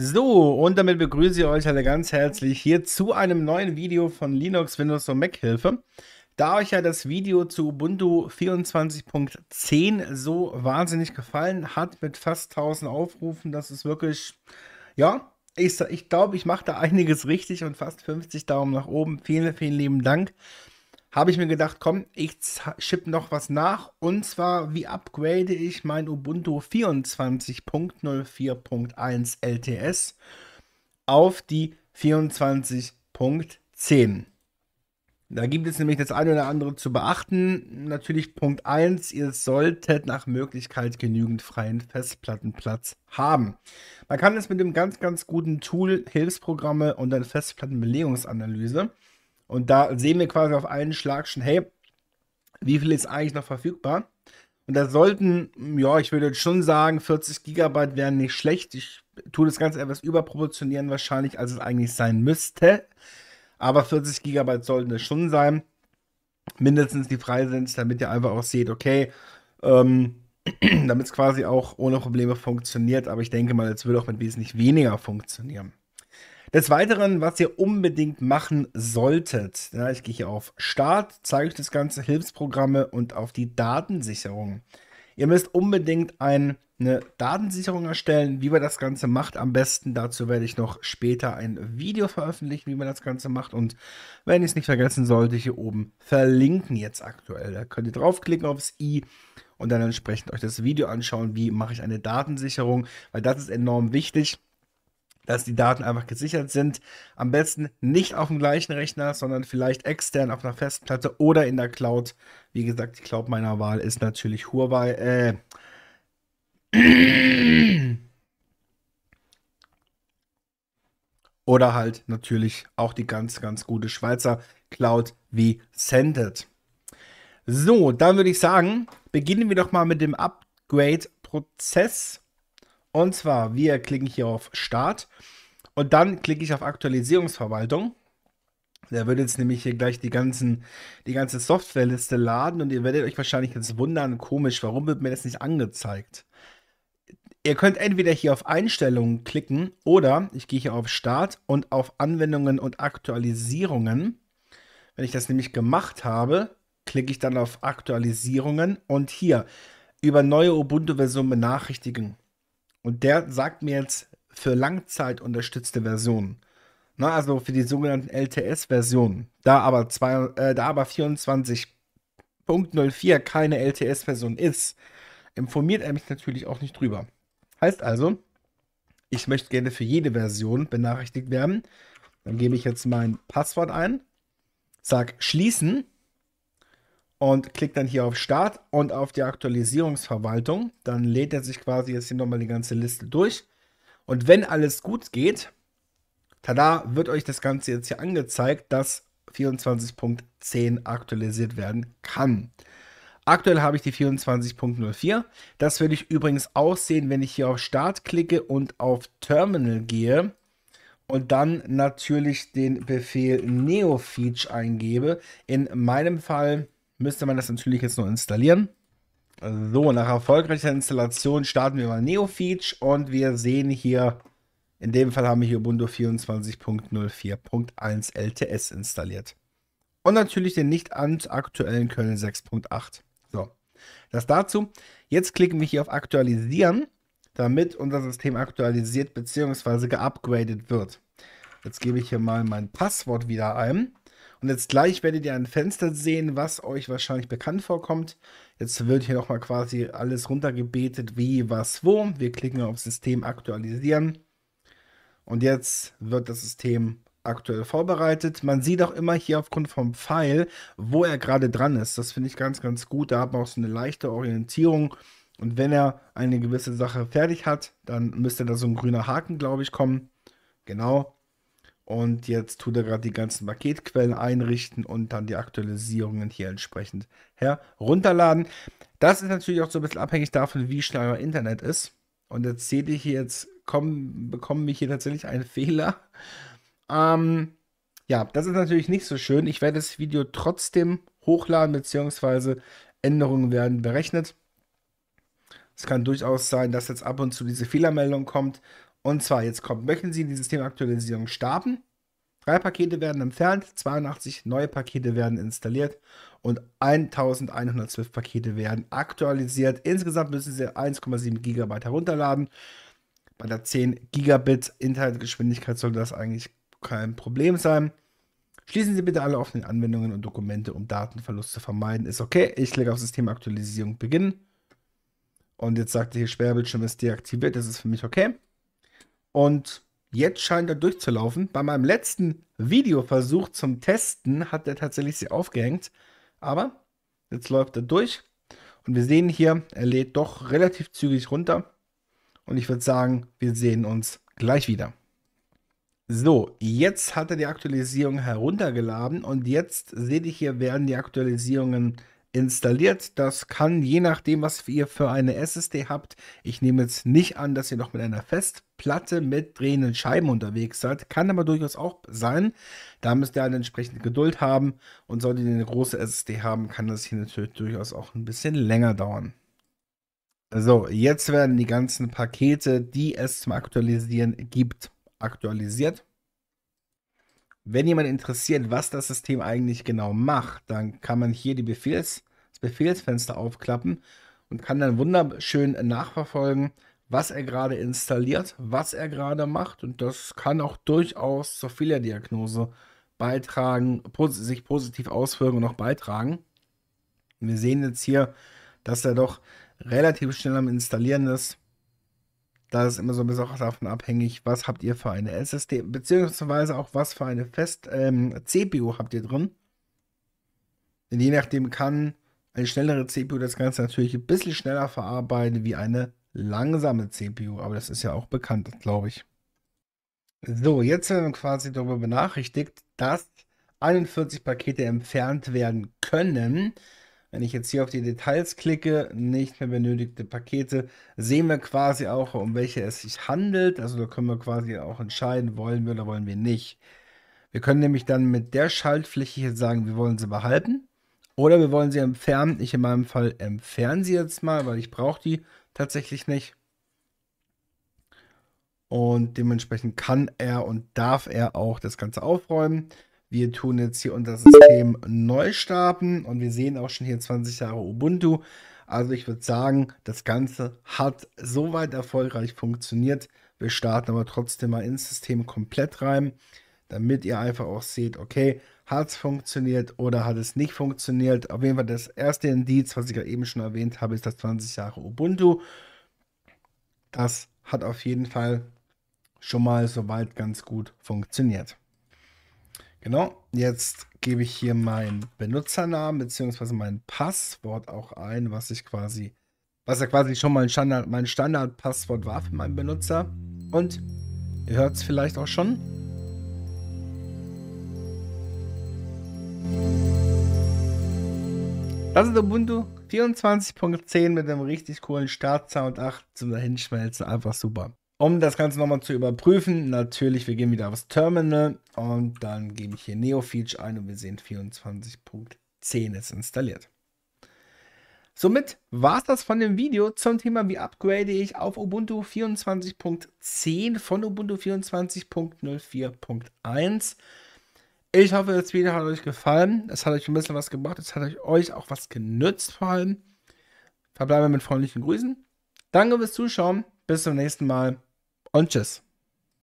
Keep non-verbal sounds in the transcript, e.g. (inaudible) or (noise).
So, und damit begrüße ich euch alle ganz herzlich hier zu einem neuen Video von Linux, Windows und Mac Hilfe. Da euch ja das Video zu Ubuntu 24.10 so wahnsinnig gefallen hat mit fast 1000 Aufrufen, das ist wirklich, ja, ich glaube, ich, glaub, ich mache da einiges richtig und fast 50 Daumen nach oben. Vielen, vielen lieben Dank habe ich mir gedacht, komm, ich ship noch was nach. Und zwar, wie upgrade ich mein Ubuntu 24.04.1 LTS auf die 24.10. Da gibt es nämlich das eine oder andere zu beachten. Natürlich Punkt 1, ihr solltet nach Möglichkeit genügend freien Festplattenplatz haben. Man kann es mit dem ganz, ganz guten Tool Hilfsprogramme und dann Festplattenbelegungsanalyse und da sehen wir quasi auf einen Schlag schon, hey, wie viel ist eigentlich noch verfügbar? Und da sollten, ja, ich würde schon sagen, 40 Gigabyte wären nicht schlecht. Ich tue das Ganze etwas überproportionieren wahrscheinlich, als es eigentlich sein müsste. Aber 40 Gigabyte sollten es schon sein. Mindestens die frei sind, damit ihr einfach auch seht, okay, ähm, (clears throat) damit es quasi auch ohne Probleme funktioniert. Aber ich denke mal, es würde auch mit wesentlich weniger funktionieren. Des Weiteren, was ihr unbedingt machen solltet, ja, ich gehe hier auf Start, zeige euch das ganze Hilfsprogramme und auf die Datensicherung. Ihr müsst unbedingt ein, eine Datensicherung erstellen. Wie man das Ganze macht, am besten dazu werde ich noch später ein Video veröffentlichen, wie man das Ganze macht. Und wenn ich es nicht vergessen sollte, hier oben verlinken jetzt aktuell. Da könnt ihr draufklicken aufs i und dann entsprechend euch das Video anschauen, wie mache ich eine Datensicherung, weil das ist enorm wichtig dass die Daten einfach gesichert sind. Am besten nicht auf dem gleichen Rechner, sondern vielleicht extern auf einer Festplatte oder in der Cloud. Wie gesagt, die Cloud meiner Wahl ist natürlich Huawei. Äh, (clears throat) oder halt natürlich auch die ganz, ganz gute Schweizer Cloud wie Sendit. So, dann würde ich sagen, beginnen wir doch mal mit dem Upgrade-Prozess. Und zwar, wir klicken hier auf Start und dann klicke ich auf Aktualisierungsverwaltung. Da wird jetzt nämlich hier gleich die, ganzen, die ganze Softwareliste laden und ihr werdet euch wahrscheinlich jetzt wundern, komisch, warum wird mir das nicht angezeigt? Ihr könnt entweder hier auf Einstellungen klicken oder ich gehe hier auf Start und auf Anwendungen und Aktualisierungen. Wenn ich das nämlich gemacht habe, klicke ich dann auf Aktualisierungen und hier über neue Ubuntu-Version benachrichtigen. Und der sagt mir jetzt für langzeitunterstützte Versionen, na, also für die sogenannten LTS-Versionen, da aber, äh, da aber 24.04 keine LTS-Version ist, informiert er mich natürlich auch nicht drüber. Heißt also, ich möchte gerne für jede Version benachrichtigt werden. Dann gebe ich jetzt mein Passwort ein, sage schließen und klickt dann hier auf Start und auf die Aktualisierungsverwaltung. Dann lädt er sich quasi jetzt hier nochmal die ganze Liste durch. Und wenn alles gut geht, tada, wird euch das Ganze jetzt hier angezeigt, dass 24.10 aktualisiert werden kann. Aktuell habe ich die 24.04. Das würde ich übrigens auch sehen, wenn ich hier auf Start klicke und auf Terminal gehe und dann natürlich den Befehl NeoFeach eingebe. In meinem Fall müsste man das natürlich jetzt nur installieren. So, nach erfolgreicher Installation starten wir mal NeoFeach und wir sehen hier, in dem Fall haben wir hier Ubuntu 24.04.1 LTS installiert. Und natürlich den nicht aktuellen Köln 6.8. So, das dazu. Jetzt klicken wir hier auf Aktualisieren, damit unser System aktualisiert bzw. geupgradet wird. Jetzt gebe ich hier mal mein Passwort wieder ein. Und jetzt gleich werdet ihr ein Fenster sehen, was euch wahrscheinlich bekannt vorkommt. Jetzt wird hier nochmal quasi alles runtergebetet, wie, was, wo. Wir klicken auf System aktualisieren. Und jetzt wird das System aktuell vorbereitet. Man sieht auch immer hier aufgrund vom Pfeil, wo er gerade dran ist. Das finde ich ganz, ganz gut. Da hat man auch so eine leichte Orientierung. Und wenn er eine gewisse Sache fertig hat, dann müsste da so ein grüner Haken, glaube ich, kommen. Genau. Und jetzt tut er gerade die ganzen Paketquellen einrichten und dann die Aktualisierungen hier entsprechend herunterladen. Das ist natürlich auch so ein bisschen abhängig davon, wie schnell euer Internet ist. Und jetzt seht ihr hier, jetzt kommen, bekommen wir hier tatsächlich einen (laughs) Fehler. Ähm, ja, das ist natürlich nicht so schön. Ich werde das Video trotzdem hochladen, beziehungsweise Änderungen werden berechnet. Es kann durchaus sein, dass jetzt ab und zu diese Fehlermeldung kommt. Und zwar, jetzt kommt, möchten Sie die Systemaktualisierung starten? Drei Pakete werden entfernt, 82 neue Pakete werden installiert und 1112 Pakete werden aktualisiert. Insgesamt müssen Sie 1,7 GB herunterladen. Bei der 10 Gigabit Internetgeschwindigkeit soll das eigentlich kein Problem sein. Schließen Sie bitte alle offenen Anwendungen und Dokumente, um Datenverlust zu vermeiden. Ist okay. Ich klicke auf Systemaktualisierung beginnen. Und jetzt sagt er hier, Sperrbildschirm ist deaktiviert. Das ist für mich okay. Und jetzt scheint er durchzulaufen. Bei meinem letzten Videoversuch zum Testen hat er tatsächlich sie aufgehängt. Aber jetzt läuft er durch. Und wir sehen hier, er lädt doch relativ zügig runter. Und ich würde sagen, wir sehen uns gleich wieder. So, jetzt hat er die Aktualisierung heruntergeladen und jetzt seht ihr hier, werden die Aktualisierungen installiert. Das kann je nachdem, was ihr für eine SSD habt. Ich nehme jetzt nicht an, dass ihr noch mit einer Festplatte mit drehenden Scheiben unterwegs seid. Kann aber durchaus auch sein. Da müsst ihr eine entsprechende Geduld haben. Und solltet ihr eine große SSD haben, kann das hier natürlich durchaus auch ein bisschen länger dauern. So, jetzt werden die ganzen Pakete, die es zum Aktualisieren gibt, aktualisiert. Wenn jemand interessiert, was das System eigentlich genau macht, dann kann man hier die Befehls, das Befehlsfenster aufklappen und kann dann wunderschön nachverfolgen, was er gerade installiert, was er gerade macht. Und das kann auch durchaus zur Fehlerdiagnose beitragen, sich positiv auswirken und auch beitragen. Wir sehen jetzt hier, dass er doch relativ schnell am Installieren ist da ist immer so ein bisschen auch davon abhängig, was habt ihr für eine SSD, beziehungsweise auch was für eine Fest-CPU ähm, habt ihr drin. Denn je nachdem kann eine schnellere CPU das Ganze natürlich ein bisschen schneller verarbeiten wie eine langsame CPU, aber das ist ja auch bekannt, glaube ich. So, jetzt werden wir quasi darüber benachrichtigt, dass 41 Pakete entfernt werden können. Wenn ich jetzt hier auf die Details klicke, nicht mehr benötigte Pakete, sehen wir quasi auch, um welche es sich handelt. Also da können wir quasi auch entscheiden, wollen wir oder wollen wir nicht. Wir können nämlich dann mit der Schaltfläche hier sagen, wir wollen sie behalten oder wir wollen sie entfernen. Ich in meinem Fall entferne sie jetzt mal, weil ich brauche die tatsächlich nicht. Und dementsprechend kann er und darf er auch das Ganze aufräumen. Wir tun jetzt hier unser System neu starten und wir sehen auch schon hier 20 Jahre Ubuntu. Also ich würde sagen, das Ganze hat soweit erfolgreich funktioniert. Wir starten aber trotzdem mal ins System komplett rein, damit ihr einfach auch seht, okay, hat es funktioniert oder hat es nicht funktioniert. Auf jeden Fall das erste Indiz, was ich ja eben schon erwähnt habe, ist das 20 Jahre Ubuntu. Das hat auf jeden Fall schon mal soweit ganz gut funktioniert. Genau, jetzt gebe ich hier meinen Benutzernamen bzw. mein Passwort auch ein, was ich quasi, was ja quasi schon mein Standard, mein Standardpasswort war für meinen Benutzer. Und ihr hört es vielleicht auch schon. Das ist Ubuntu 24.10 mit einem richtig coolen Startsound 8 zum Dahinschmelzen. Einfach super. Um das Ganze nochmal zu überprüfen, natürlich, wir gehen wieder aufs Terminal und dann gebe ich hier NeoFeach ein und wir sehen 24.10 ist installiert. Somit war es das von dem Video zum Thema, wie upgrade ich auf Ubuntu 24.10 von Ubuntu 24.04.1. Ich hoffe, das Video hat euch gefallen. Es hat euch ein bisschen was gebracht. Es hat euch auch was genützt vor allem. Verbleiben wir mit freundlichen Grüßen. Danke fürs Zuschauen. Bis zum nächsten Mal tschüss.